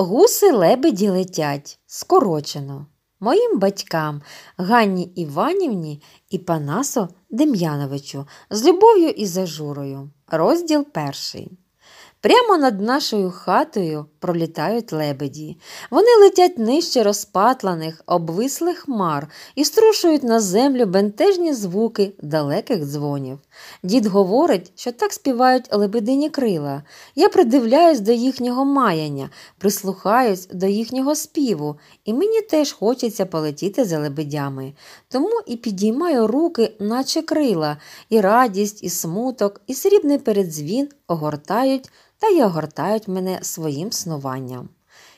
Гуси лебеді летять скорочено. Моїм батькам Ганні Іванівні і Панасо Дем'яновичу з любов'ю і зажурою. Розділ перший. Прямо над нашою хатою пролітають лебеді. Вони летять нижче розпатланих, обвислих хмар і струшують на землю бентежні звуки далеких дзвонів. Дід говорить, що так співають лебедині крила. Я придивляюсь до їхнього маяння, прислухаюсь до їхнього співу, і мені теж хочеться полетіти за лебедями. Тому і підіймаю руки, наче крила, і радість, і смуток, і срібний передзвін огортають та й огортають мене своїм снуванням.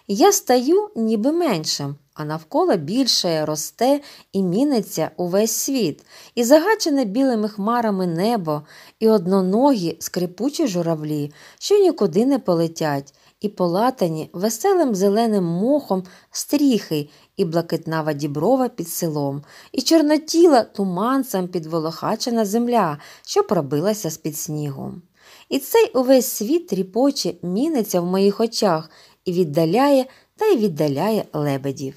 Я стаю ніби меншим, а навколо більше росте і міниться увесь світ, і загачене білими хмарами небо, і одноногі скрипучі журавлі, що нікуди не полетять, і полатані веселим зеленим мохом стріхи, і блакитнава діброва під селом, і чорнотіла туманцем підволохачена земля, що пробилася з під снігом. І цей увесь світ тріпоче міниться в моїх очах і віддаляє та й віддаляє лебедів.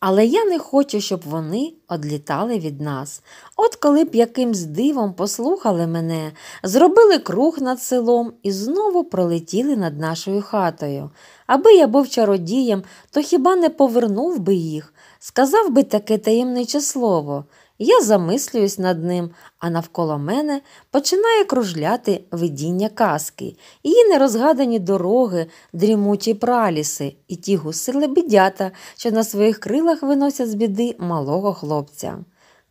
Але я не хочу, щоб вони одлітали від нас. От коли б якимсь дивом послухали мене, зробили круг над селом і знову пролетіли над нашою хатою. Аби я був чародієм, то хіба не повернув би їх, сказав би таке таємниче слово. Я замислююсь над ним, а навколо мене починає кружляти видіння казки, її нерозгадані дороги, дрімучі праліси і ті гуси лебедята, що на своїх крилах виносять з біди малого хлопця.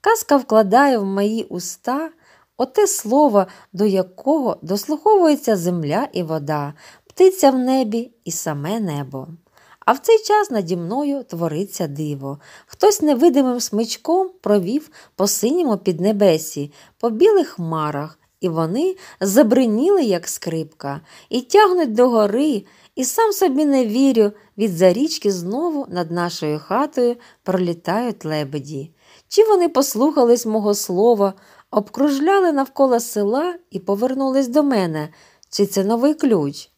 Казка вкладає в мої уста оте слово, до якого дослуховується земля і вода, птиця в небі і саме небо. А в цей час наді мною твориться диво. Хтось невидимим смичком провів по синьому піднебесі, по білих хмарах, і вони забриніли, як скрипка, і тягнуть до гори, і сам собі не вірю, від зарічки знову над нашою хатою пролітають лебеді. Чи вони послухались мого слова, обкружляли навколо села і повернулись до мене, чи це новий ключ?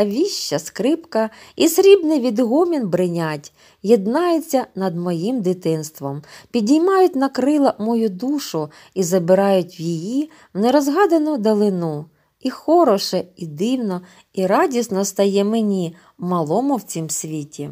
а віща скрипка і срібний відгомін бринять, єднаються над моїм дитинством, підіймають на крила мою душу і забирають в її в нерозгадану далину. І хороше, і дивно, і радісно стає мені малому в цім світі.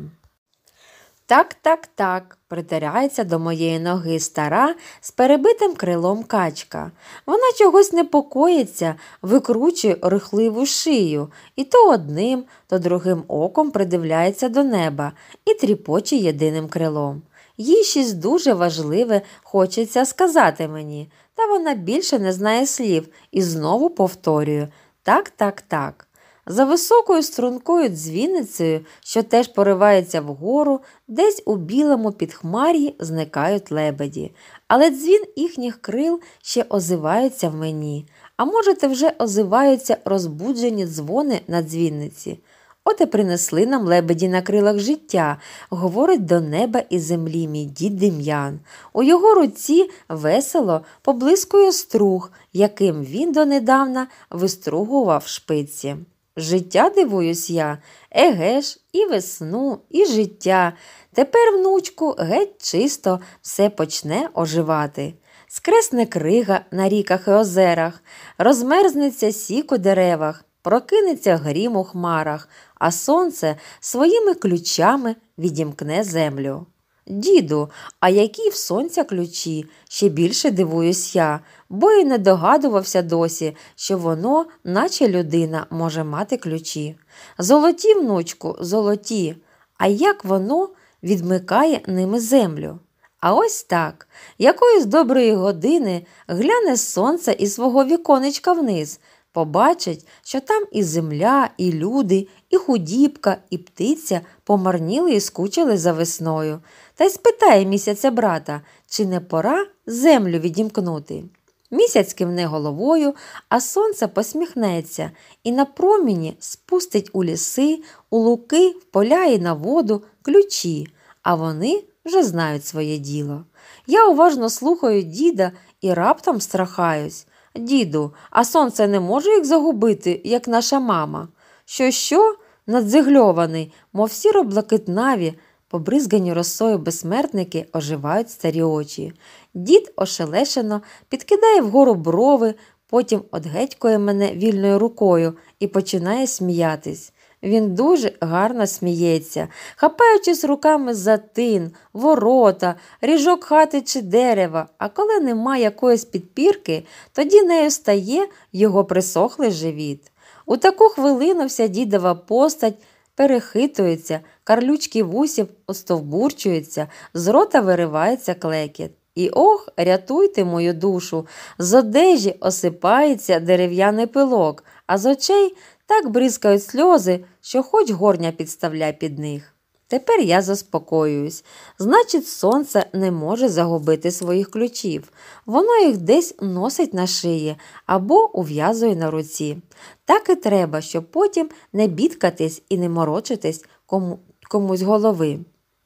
Так, так, так, притирається до моєї ноги стара з перебитим крилом качка. Вона чогось непокоїться, викручує рихливу шию і то одним, то другим оком придивляється до неба і тріпоче єдиним крилом. Їй щось дуже важливе хочеться сказати мені, та вона більше не знає слів і знову повторює так, так, так. За високою стрункою дзвіницею, що теж поривається вгору, десь у білому підхмар'ї зникають лебеді, але дзвін їхніх крил ще озивається в мені, а можете, вже озиваються розбуджені дзвони на дзвінниці. От і принесли нам лебеді на крилах життя, говорить до неба і землі мій дід Дем'ян. У його руці весело поблискує струг, яким він донедавна вистругував шпиці. Життя дивуюсь я, еге ж, і весну, і життя. Тепер, внучку, геть чисто все почне оживати. Скресне крига на ріках і озерах, розмерзнеться сік у деревах, прокинеться грім у хмарах, а сонце своїми ключами відімкне землю. Діду, а які в сонця ключі? Ще більше дивуюсь я, бо і не догадувався досі, що воно, наче людина, може мати ключі. Золоті, внучку, золоті, а як воно відмикає ними землю? А ось так, якоїсь доброї години гляне сонце із свого віконечка вниз, побачить, що там і земля, і люди, і худібка, і птиця помарніли і скучили за весною. Та й спитає місяця брата, чи не пора землю відімкнути. Місяць кивне головою, а сонце посміхнеться і на проміні спустить у ліси, у луки, в поля і на воду ключі, а вони вже знають своє діло. Я уважно слухаю діда і раптом страхаюсь. Діду, а сонце не може їх загубити, як наша мама що що надзигльований, мов сіро блакитнаві, побризгані росою безсмертники оживають старі очі. Дід ошелешено підкидає вгору брови, потім одгетькує мене вільною рукою і починає сміятись. Він дуже гарно сміється, хапаючись руками за тин, ворота, ріжок хати чи дерева, а коли нема якоїсь підпірки, тоді нею стає його присохлий живіт. У таку хвилину вся дідова постать перехитується, карлючки вусів остовбурчуються, з рота виривається клекіт. І ох, рятуйте мою душу! З одежі осипається дерев'яний пилок, а з очей так бризкають сльози, що хоч горня підставляй під них. Тепер я заспокоююсь. Значить, сонце не може загубити своїх ключів. Воно їх десь носить на шиї або ув'язує на руці. Так і треба, щоб потім не бідкатись і не морочитись кому, комусь голови.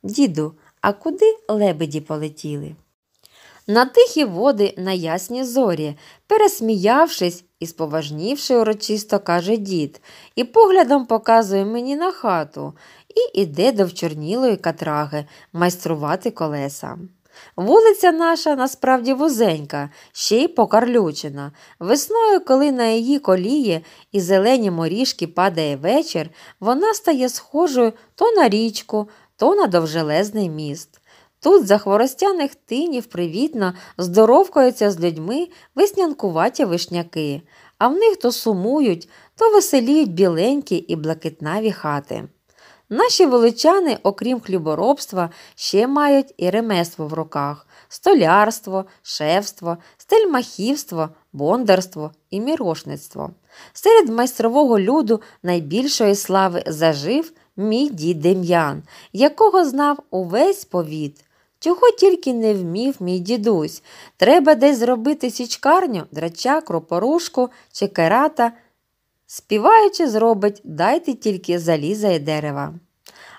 Діду, а куди лебеді полетіли? На тихі води на ясні зорі, пересміявшись, і споважнівши урочисто каже дід, і поглядом показує мені на хату і іде до вчорнілої катраги майструвати колеса. Вулиця наша насправді вузенька, ще й покарлючена. Весною, коли на її колії і зелені моріжки падає вечір, вона стає схожою то на річку, то на довжелезний міст. Тут за хворостяних тинів привітно здоровкаються з людьми веснянкуваті вишняки, а в них то сумують, то веселіють біленькі і блакитнаві хати. Наші величани, окрім хліборобства, ще мають і ремесло в руках столярство, шевство, стельмахівство, бондарство і мірошництво. Серед майстрового люду найбільшої слави зажив мій дід Дем'ян, якого знав увесь повіт. Чого тільки не вмів мій дідусь. Треба десь зробити січкарню, драча, кропорушку чи керата. Співаючи, зробить, дайте тільки заліза і дерева.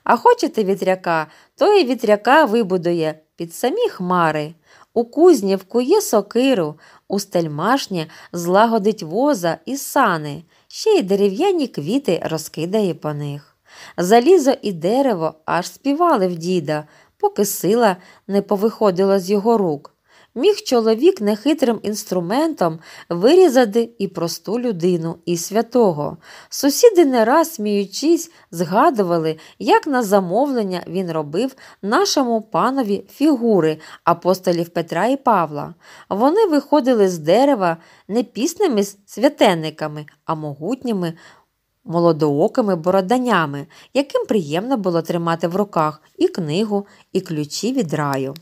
А хочете вітряка, то і вітряка вибудує під самі хмари. У кузні вкує сокиру, у стельмашні злагодить воза і сани, ще й дерев'яні квіти розкидає по них. Залізо і дерево аж співали в діда поки сила не повиходила з його рук. Міг чоловік нехитрим інструментом вирізати і просту людину, і святого. Сусіди не раз сміючись, згадували, як на замовлення він робив нашому панові фігури апостолів Петра і Павла. Вони виходили з дерева не пісними святенниками, а могутніми молодоокими бороданями, яким приємно було тримати в руках і книгу, і ключі від раю.